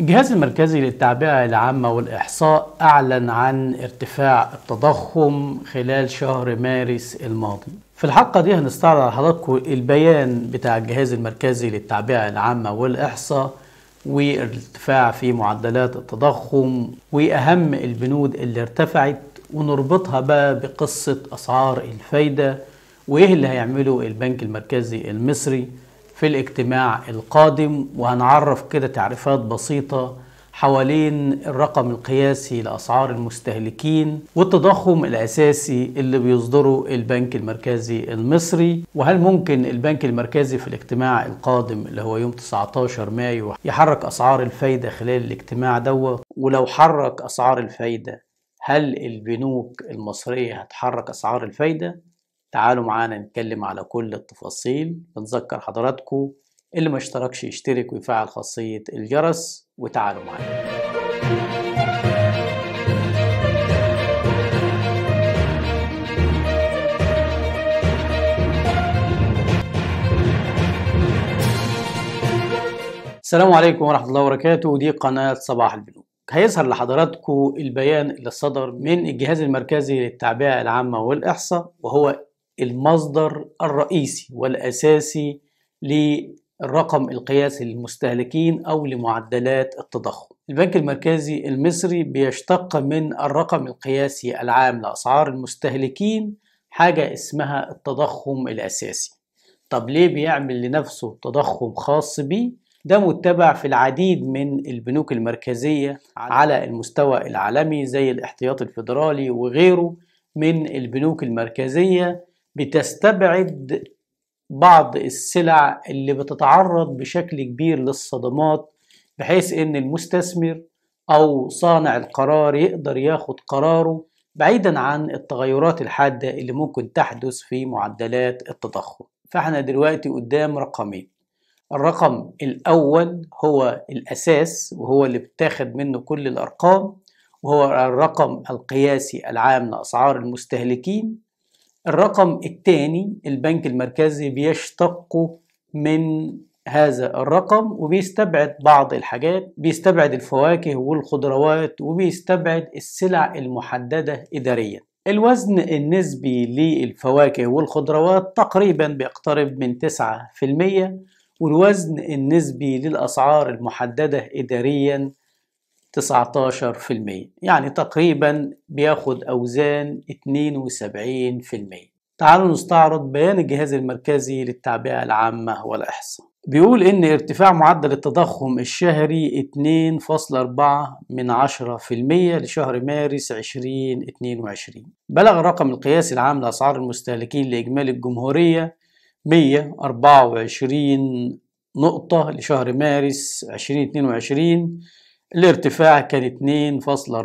الجهاز المركزي للتعبئة العامة والإحصاء أعلن عن ارتفاع التضخم خلال شهر مارس الماضي في الحلقة دي هنستعرض على حضراتكم البيان بتاع الجهاز المركزي للتعبئة العامة والإحصاء والارتفاع في معدلات التضخم وأهم البنود اللي ارتفعت ونربطها بقى بقصة أسعار الفايدة وإيه اللي هيعمله البنك المركزي المصري في الاجتماع القادم وهنعرف كده تعريفات بسيطة حوالين الرقم القياسي لأسعار المستهلكين والتضخم الأساسي اللي بيصدره البنك المركزي المصري وهل ممكن البنك المركزي في الاجتماع القادم اللي هو يوم 19 مايو يحرك أسعار الفايدة خلال الاجتماع دوت ولو حرك أسعار الفايدة هل البنوك المصرية هتحرك أسعار الفايدة؟ تعالوا معانا نتكلم على كل التفاصيل بنذكر حضراتكم اللي ما اشتركش يشترك ويفعل خاصية الجرس وتعالوا معانا السلام عليكم ورحمة الله وبركاته ودي قناة صباح البنوك هيظهر لحضراتكم البيان اللي صدر من الجهاز المركزي للتعبئة العامة والإحصاء وهو المصدر الرئيسي والأساسي للرقم القياسي للمستهلكين أو لمعدلات التضخم البنك المركزي المصري بيشتق من الرقم القياسي العام لأسعار المستهلكين حاجة اسمها التضخم الأساسي طب ليه بيعمل لنفسه تضخم خاص بيه؟ ده متبع في العديد من البنوك المركزية على المستوى العالمي زي الاحتياط الفيدرالي وغيره من البنوك المركزية بتستبعد بعض السلع اللي بتتعرض بشكل كبير للصدمات بحيث ان المستثمر او صانع القرار يقدر ياخد قراره بعيدا عن التغيرات الحاده اللي ممكن تحدث في معدلات التضخم فاحنا دلوقتي قدام رقمين الرقم الاول هو الاساس وهو اللي بتاخد منه كل الارقام وهو الرقم القياسي العام لاسعار المستهلكين الرقم الثاني البنك المركزي بيشتق من هذا الرقم وبيستبعد بعض الحاجات بيستبعد الفواكه والخضروات وبيستبعد السلع المحددة إداريا الوزن النسبي للفواكه والخضروات تقريبا بيقترب من 9% والوزن النسبي للأسعار المحددة إداريا 19% يعني تقريبا بياخد أوزان 72% تعالوا نستعرض بيان الجهاز المركزي للتعبئة العامة والإحصاء بيقول إن ارتفاع معدل التضخم الشهري 2.4 من 10% لشهر مارس 2022 بلغ الرقم القياسي العام لأسعار المستهلكين لإجمالي الجمهورية 124 نقطة لشهر مارس 2022 الارتفاع كان 2.4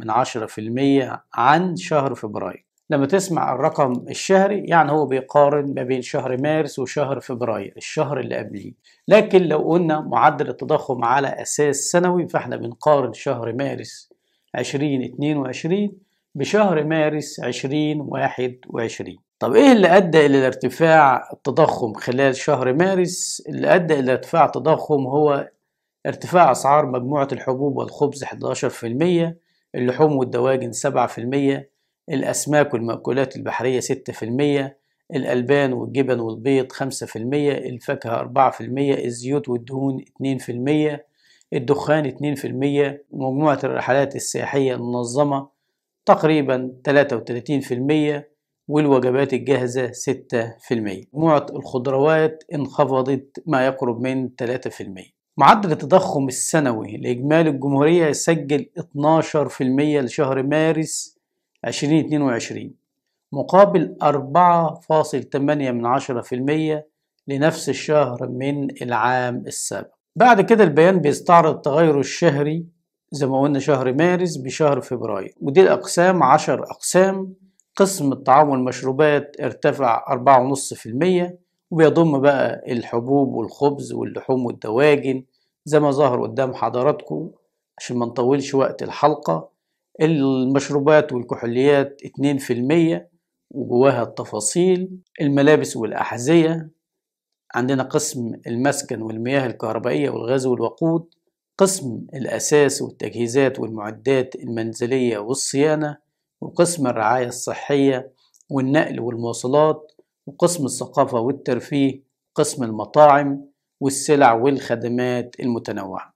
من عشرة في المية عن شهر فبراير لما تسمع الرقم الشهري يعني هو بيقارن ما بين شهر مارس وشهر فبراير الشهر اللي قبليه لكن لو قلنا معدل التضخم على أساس سنوي فاحنا بنقارن شهر مارس 2022 بشهر مارس 2021 طب ايه اللي ادى الى ارتفاع التضخم خلال شهر مارس اللي ادى الى ارتفاع التضخم هو ارتفاع أسعار مجموعة الحبوب والخبز 11% اللحوم والدواجن 7% الأسماك والمأكولات البحرية 6% الألبان والجبن والبيض 5% الفاكهة 4% الزيوت والدهون 2% الدخان 2% مجموعة الرحلات السياحية المنظمة تقريبا 33% والوجبات الجاهزة 6% مجموعة الخضروات انخفضت ما يقرب من 3% معدل التضخم السنوي لإجمالي الجمهورية سجل 12% لشهر مارس 2022 مقابل 4.8 من لنفس الشهر من العام السابق بعد كده البيان بيستعرض التغير الشهري زي ما قلنا شهر مارس بشهر فبراير ودي الأقسام 10 أقسام قسم الطعام والمشروبات ارتفع 4.5% وبيضم بقى الحبوب والخبز واللحوم والدواجن زي ما ظهر قدام حضراتكم عشان ما نطولش وقت الحلقة المشروبات والكحوليات 2% وجواها التفاصيل الملابس والأحذية عندنا قسم المسكن والمياه الكهربائية والغاز والوقود قسم الأساس والتجهيزات والمعدات المنزلية والصيانة وقسم الرعاية الصحية والنقل والمواصلات وقسم الثقافة والترفيه قسم المطاعم والسلع والخدمات المتنوعة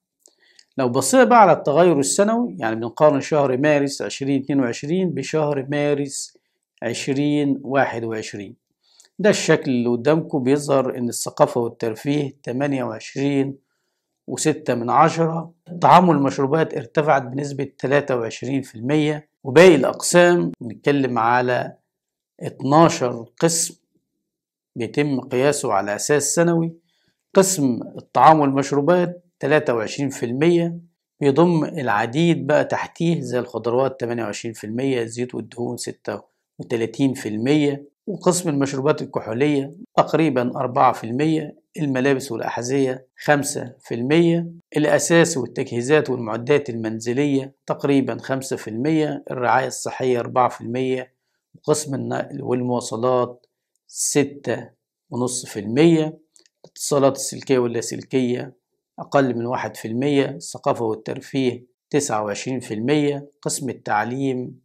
لو بصينا بقى على التغير السنوي يعني بنقارن شهر مارس 2022 بشهر مارس 2021 ده الشكل اللي قدامكم بيظهر ان الثقافة والترفيه 28 وستة من عشرة طعام والمشروبات ارتفعت بنسبة 23% وباقي الأقسام بنتكلم على 12 قسم بيتم قياسه على أساس سنوي قسم الطعام والمشروبات 23% بيضم العديد بقى تحتيه زي الخضروات 28% الزيوت والدهون 36% وقسم المشروبات الكحولية تقريبا 4% الملابس والأحذية 5% الأساس والتجهيزات والمعدات المنزلية تقريبا 5% الرعاية الصحية 4% وقسم النقل والمواصلات 6.5% الاتصالات السلكية واللاسلكية أقل من واحد في المية الثقافة والترفيه تسعة وعشرين في المية قسم التعليم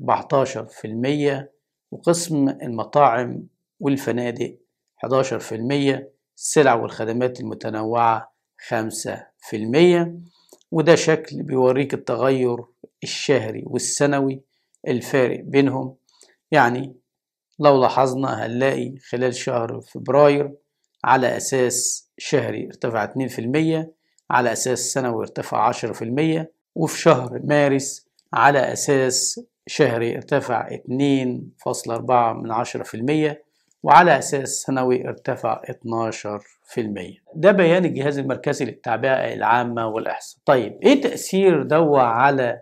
أربعتاشر في المية وقسم المطاعم والفنادق حداشر في المية السلع والخدمات المتنوعة خمسة في المية وده شكل بيوريك التغير الشهري والسنوي الفارق بينهم يعني لو لاحظنا هنلاقي خلال شهر فبراير على أساس شهري ارتفع 2% على أساس سنوي ارتفع 10% وفي شهر مارس على أساس شهري ارتفع 2.4 من 10% وعلى أساس سنوي ارتفع 12% ده بيان الجهاز المركزي للتعبئة العامة والإحصاء طيب إيه تأثير دوا على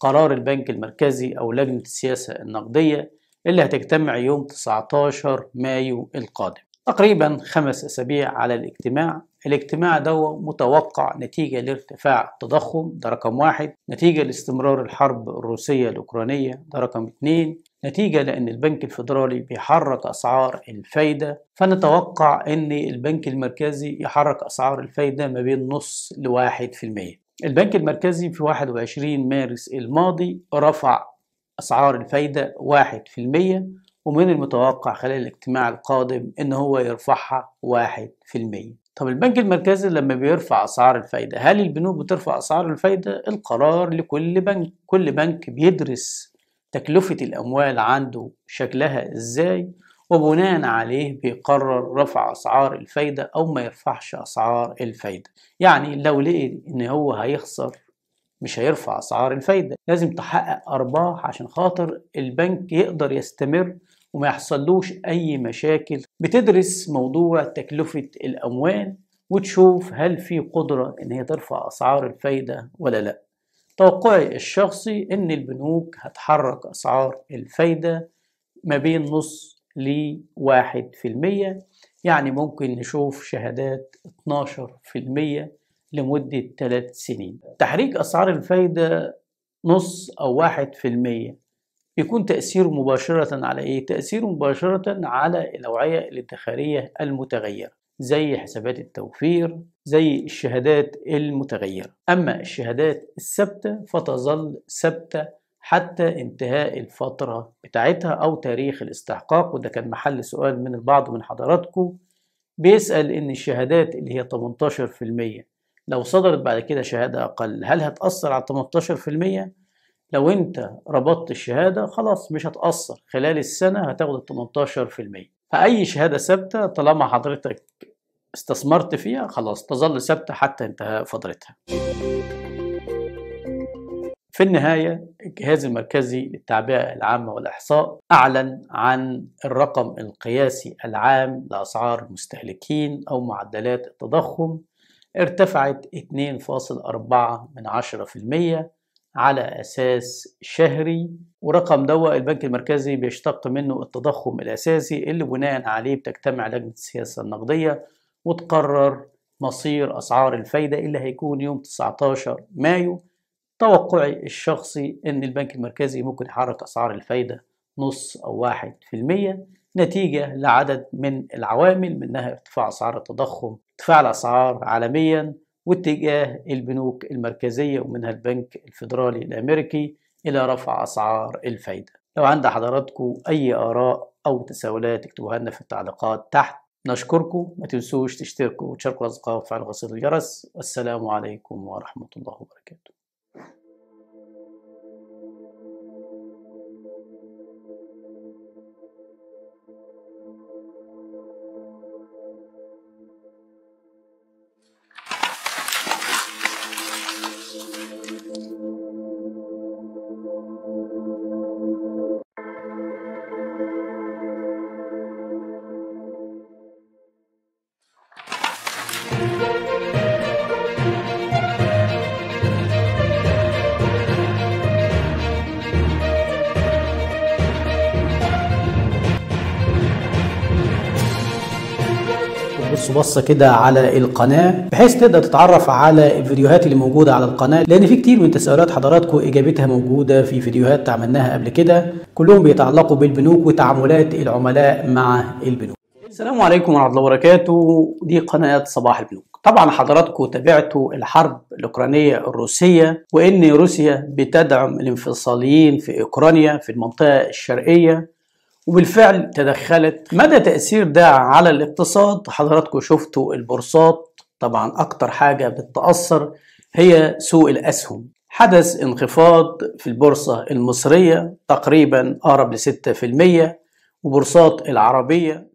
قرار البنك المركزي أو لجنة السياسة النقدية اللي هتجتمع يوم 19 مايو القادم تقريبا خمس أسابيع على الاجتماع الاجتماع ده متوقع نتيجة لارتفاع التضخم ده رقم واحد نتيجة لاستمرار الحرب الروسية الأوكرانية ده رقم اتنين نتيجة لأن البنك الفيدرالي بيحرك أسعار الفايدة فنتوقع أن البنك المركزي يحرك أسعار الفايدة ما بين نص لواحد في المية البنك المركزي في 21 مارس الماضي رفع أسعار الفايدة واحد في المية ومن المتوقع خلال الاجتماع القادم إن هو يرفعها 1%. طب البنك المركزي لما بيرفع أسعار الفايدة هل البنوك بترفع أسعار الفايدة؟ القرار لكل بنك، كل بنك بيدرس تكلفة الأموال عنده شكلها إزاي وبناء عليه بيقرر رفع أسعار الفايدة أو ما يرفعش أسعار الفايدة يعني لو لقي إن هو هيخسر مش هيرفع اسعار الفايده لازم تحقق ارباح عشان خاطر البنك يقدر يستمر وما يحصلوش اي مشاكل بتدرس موضوع تكلفه الاموال وتشوف هل في قدره ان هي ترفع اسعار الفايده ولا لا توقعي الشخصي ان البنوك هتحرك اسعار الفايده ما بين نص واحد في المية يعني ممكن نشوف شهادات 12% لمدة ثلاث سنين تحريك أسعار الفايدة نص أو واحد في المية يكون تأثيره مباشرة على إيه؟ تأثيره مباشرة على الأوعية الادخارية المتغيرة زي حسابات التوفير زي الشهادات المتغيرة أما الشهادات الثابتة فتظل ثابتة حتى انتهاء الفترة بتاعتها أو تاريخ الاستحقاق وده كان محل سؤال من البعض من حضراتكم بيسأل إن الشهادات اللي هي 18% لو صدرت بعد كده شهادة أقل هل هتأثر على 18%؟ لو أنت ربطت الشهادة خلاص مش هتأثر خلال السنة هتاخد ال 18% فأي شهادة ثابتة طالما حضرتك استثمرت فيها خلاص تظل ثابتة حتى انتهاء فترتها في النهاية الجهاز المركزي للتعبئة العامة والإحصاء أعلن عن الرقم القياسي العام لأسعار المستهلكين أو معدلات التضخم ارتفعت 2.4% على أساس شهري ورقم دوا البنك المركزي بيشتق منه التضخم الأساسي اللي بناء عليه بتجتمع لجنة السياسة النقدية وتقرر مصير أسعار الفايدة اللي هيكون يوم 19 مايو توقعي الشخصي إن البنك المركزي ممكن يحرك أسعار الفايدة نص أو واحد في المية نتيجة لعدد من العوامل منها ارتفاع أسعار التضخم ارتفاع الأسعار عالميا واتجاه البنوك المركزية ومنها البنك الفيدرالي الأمريكي إلى رفع أسعار الفايدة لو عند حضراتكم أي آراء أو تساؤلات اكتبوها لنا في التعليقات تحت نشكركم ما تنسوش تشتركوا وتشاركوا أصدقائكم وتفعلوا غسيل الجرس والسلام عليكم ورحمة الله وبركاته بصه كده على القناه بحيث تقدر تتعرف على الفيديوهات اللي موجوده على القناه لان في كتير من تساؤلات حضراتكم اجابتها موجوده في فيديوهات عملناها قبل كده كلهم بيتعلقوا بالبنوك وتعاملات العملاء مع البنوك السلام عليكم ورحمه الله وبركاته دي قناه صباح البنوك طبعا حضراتكم تابعتوا الحرب الاوكرانيه الروسيه وان روسيا بتدعم الانفصاليين في اوكرانيا في المنطقه الشرقيه وبالفعل تدخلت مدى تأثير ده على الاقتصاد حضراتكم شفتوا البورصات طبعا أكتر حاجة بتتأثر هي سوق الأسهم حدث انخفاض في البورصة المصرية تقريبا أقرب ل 6% وبورصات العربية